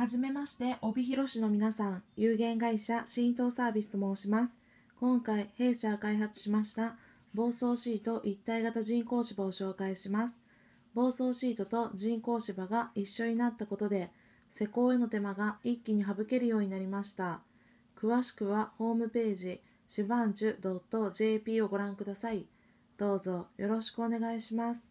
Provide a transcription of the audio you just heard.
はじめまして、帯広市の皆さん、有限会社新東サービスと申します。今回、弊社が開発しました防草シート一体型人工芝を紹介します。防草シートと人工芝が一緒になったことで、施工への手間が一気に省けるようになりました。詳しくはホームページ、しばんじゅ .jp をご覧ください。どうぞよろしくお願いします。